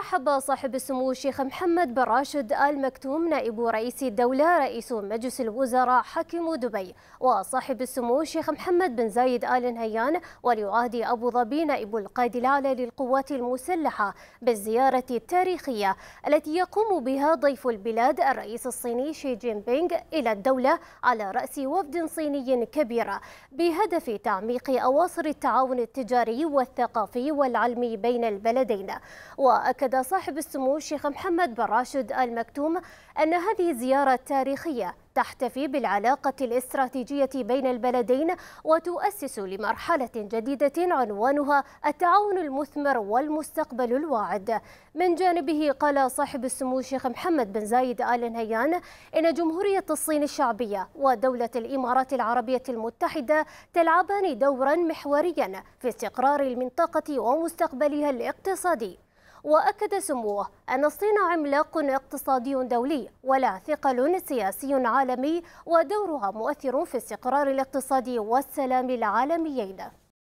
رحب صاحب السمو الشيخ محمد بن راشد آل مكتوم نائب رئيس الدولة رئيس مجلس الوزراء حاكم دبي وصاحب السمو الشيخ محمد بن زايد آل نهيان ولي عهد أبو ظبي نائب القائد الأعلى للقوات المسلحة بالزيارة التاريخية التي يقوم بها ضيف البلاد الرئيس الصيني شي جين بينغ إلى الدولة على رأس وفد صيني كبير بهدف تعميق أواصر التعاون التجاري والثقافي والعلمي بين البلدين وأكد أكد صاحب السمو الشيخ محمد بن راشد آل مكتوم أن هذه الزيارة التاريخية تحتفي بالعلاقة الاستراتيجية بين البلدين وتؤسس لمرحلة جديدة عنوانها التعاون المثمر والمستقبل الواعد من جانبه قال صاحب السمو الشيخ محمد بن زايد آل نهيان إن جمهورية الصين الشعبية ودولة الإمارات العربية المتحدة تلعبان دورا محوريا في استقرار المنطقة ومستقبلها الاقتصادي وأكد سموه أن الصين عملاق اقتصادي دولي ولا ثقل سياسي عالمي ودورها مؤثر في استقرار الاقتصاد والسلام العالميين